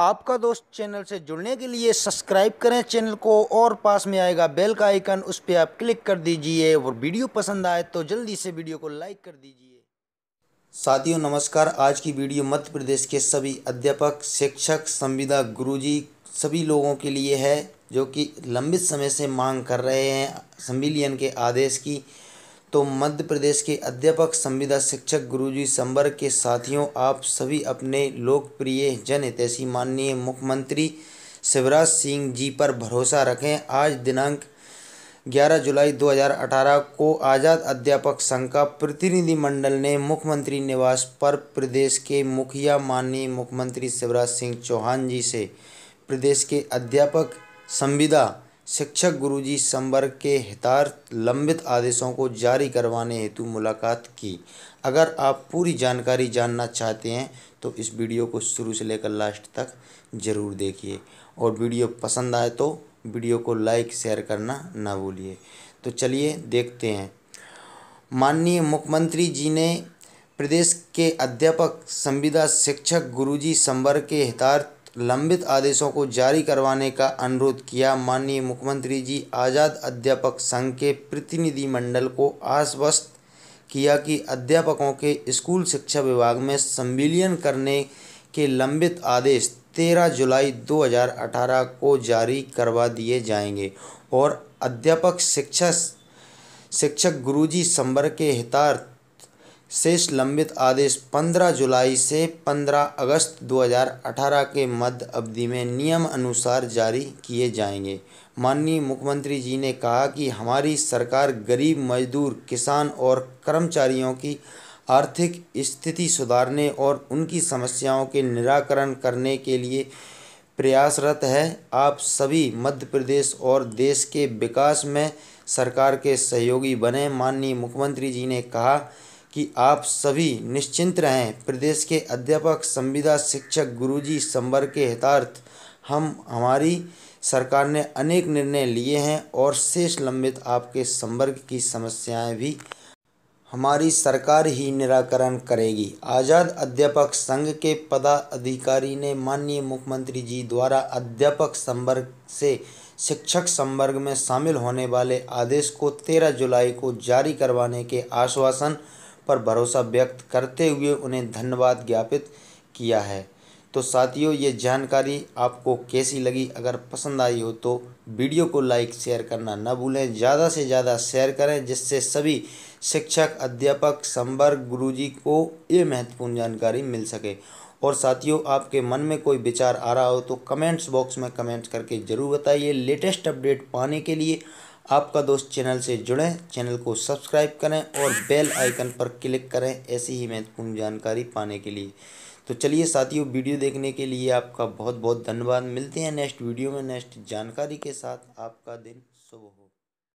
आपका दोस्त चैनल से जुड़ने के लिए सब्सक्राइब करें चैनल को और पास में आएगा बेल का आइकन उस पर आप क्लिक कर दीजिए और वीडियो पसंद आए तो जल्दी से वीडियो को लाइक कर दीजिए साथियों नमस्कार आज की वीडियो मध्य प्रदेश के सभी अध्यापक शिक्षक संविदा गुरुजी सभी लोगों के लिए है जो कि लंबित समय से मांग कर रहे हैं संविलियन के आदेश की तो मध्य प्रदेश के अध्यापक संविदा शिक्षक गुरुजी संबर के साथियों आप सभी अपने लोकप्रिय जनहितैषी माननीय मुख्यमंत्री शिवराज सिंह जी पर भरोसा रखें आज दिनांक 11 जुलाई 2018 को आज़ाद अध्यापक संघ का प्रतिनिधिमंडल ने मुख्यमंत्री निवास पर प्रदेश के मुखिया माननीय मुख्यमंत्री शिवराज सिंह चौहान जी से प्रदेश के अध्यापक संविदा शिक्षक गुरुजी संवर्ग के हितार्थ लंबित आदेशों को जारी करवाने हेतु मुलाकात की अगर आप पूरी जानकारी जानना चाहते हैं तो इस वीडियो को शुरू से लेकर लास्ट तक ज़रूर देखिए और वीडियो पसंद आए तो वीडियो को लाइक शेयर करना ना भूलिए तो चलिए देखते हैं माननीय मुख्यमंत्री जी ने प्रदेश के अध्यापक संविदा शिक्षक गुरुजी संवर्ग के हितार्थ लंबित आदेशों को जारी करवाने का अनुरोध किया माननीय मुख्यमंत्री जी आज़ाद अध्यापक संघ के प्रतिनिधिमंडल को आश्वस्त किया कि अध्यापकों के स्कूल शिक्षा विभाग में संविलियन करने के लंबित आदेश 13 जुलाई 2018 को जारी करवा दिए जाएंगे और अध्यापक शिक्षा शिक्षक गुरुजी संबर के हितार्थ शेष लंबित आदेश 15 जुलाई से 15 अगस्त 2018 के मध्य अवधि में नियम अनुसार जारी किए जाएंगे माननीय मुख्यमंत्री जी ने कहा कि हमारी सरकार गरीब मजदूर किसान और कर्मचारियों की आर्थिक स्थिति सुधारने और उनकी समस्याओं के निराकरण करने के लिए प्रयासरत है आप सभी मध्य प्रदेश और देश के विकास में सरकार के सहयोगी बने माननीय मुख्यमंत्री जी ने कहा कि आप सभी निश्चिंत रहें प्रदेश के अध्यापक संविदा शिक्षक गुरुजी संवर्ग के हितार्थ हम हमारी सरकार ने अनेक निर्णय लिए हैं और शेष लंबित आपके संवर्ग की समस्याएं भी हमारी सरकार ही निराकरण करेगी आज़ाद अध्यापक संघ के पदाधिकारी ने माननीय मुख्यमंत्री जी द्वारा अध्यापक संवर्ग से शिक्षक संवर्ग में शामिल होने वाले आदेश को 13 जुलाई को जारी करवाने के आश्वासन पर भरोसा व्यक्त करते हुए उन्हें धन्यवाद ज्ञापित किया है तो साथियों ये जानकारी आपको कैसी लगी अगर पसंद आई हो तो वीडियो को लाइक शेयर करना न भूलें ज़्यादा से ज़्यादा शेयर करें जिससे सभी शिक्षक अध्यापक संवर्ग गुरुजी को ये महत्वपूर्ण जानकारी मिल सके और साथियों आपके मन में कोई विचार आ रहा हो तो कमेंट्स बॉक्स में कमेंट्स करके ज़रूर बताइए लेटेस्ट अपडेट पाने के लिए आपका दोस्त चैनल से जुड़ें चैनल को सब्सक्राइब करें और बेल आइकन पर क्लिक करें ऐसी ही महत्वपूर्ण जानकारी पाने के लिए तो चलिए साथियों वीडियो देखने के लिए आपका बहुत बहुत धन्यवाद मिलते हैं नेक्स्ट वीडियो में नेक्स्ट जानकारी के साथ आपका दिन शुभ हो